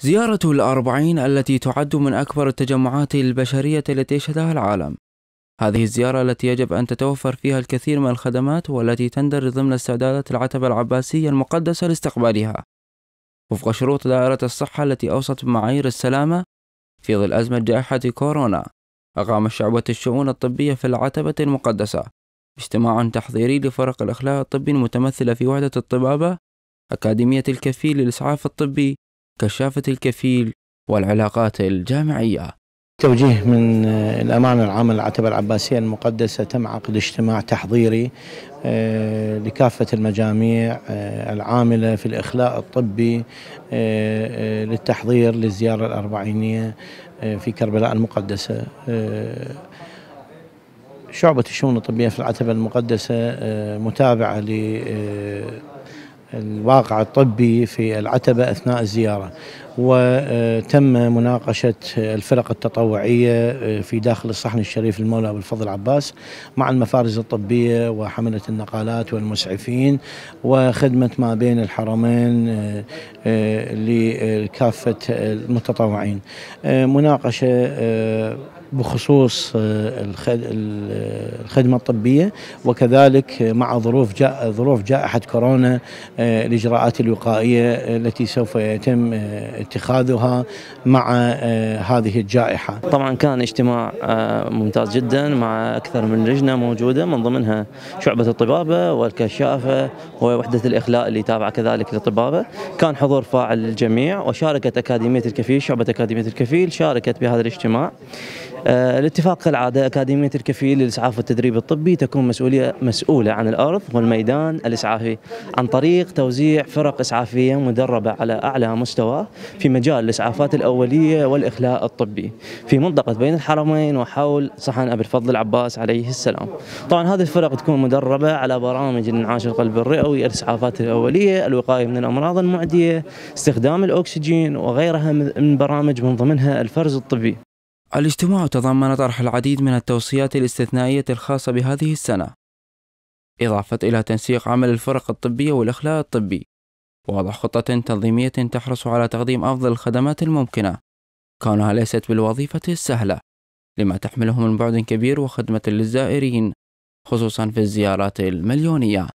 زيارة الأربعين التي تعد من أكبر التجمعات البشرية التي يشهدها العالم هذه الزيارة التي يجب أن تتوفر فيها الكثير من الخدمات والتي تندر ضمن استعدادات العتبة العباسية المقدسة لاستقبالها وفق شروط دائرة الصحة التي أوصت بمعايير السلامة في ظل أزمة جائحة كورونا أقام شعبة الشؤون الطبية في العتبة المقدسة اجتماع تحضيري لفرق الإخلاء الطبي المتمثلة في وحدة الطبابة أكاديمية الكفيل للإسعاف الطبي كشافة الكفيل والعلاقات الجامعية توجيه من آه، الأمانة العامة للعتبة العباسية المقدسة تم عقد اجتماع تحضيري آه، لكافة المجاميع آه، العاملة في الإخلاء الطبي للتحضير للزيارة الأربعينية في كربلاء المقدسة شعبة الشؤون الطبية في العتبة المقدسة متابعة ل الواقع الطبي في العتبة أثناء الزيارة وتم مناقشة الفرق التطوعية آه، في داخل الصحن الشريف المولى أبو الفضل عباس مع المفارز الطبية وحملة النقالات والمسعفين وخدمة ما بين الحرمين آه، آه، لكافة المتطوعين مناقشة بخصوص آه، آه، الخدمة الطبية وكذلك مع ظروف جاء ظروف جائحة كورونا آه، الإجراءات الوقائية التي سوف يتم اتخاذها مع هذه الجائحة طبعا كان اجتماع ممتاز جدا مع أكثر من لجنة موجودة من ضمنها شعبة الطبابة والكشافة ووحدة الإخلاء اللي تابعة كذلك للطبابة كان حضور فاعل للجميع وشاركت أكاديمية الكفيل شعبة أكاديمية الكفيل شاركت بهذا الاجتماع آه، الاتفاق كالعاده اكاديميه الكفيل للاسعاف والتدريب الطبي تكون مسؤوليه مسؤوله عن الارض والميدان الاسعافي عن طريق توزيع فرق اسعافيه مدربه على اعلى مستوى في مجال الاسعافات الاوليه والاخلاء الطبي في منطقه بين الحرمين وحول صحن ابي الفضل العباس عليه السلام. طبعا هذه الفرق تكون مدربه على برامج الانعاش القلب الرئوي، الاسعافات الاوليه، الوقايه من الامراض المعديه، استخدام الاكسجين وغيرها من برامج من ضمنها الفرز الطبي. الاجتماع تضمن طرح العديد من التوصيات الاستثنائية الخاصة بهذه السنة، إضافة إلى تنسيق عمل الفرق الطبية والإخلاء الطبي، ووضع خطة تنظيمية تحرص على تقديم أفضل الخدمات الممكنة، كونها ليست بالوظيفة السهلة، لما تحمله من بعد كبير وخدمة للزائرين، خصوصًا في الزيارات المليونية.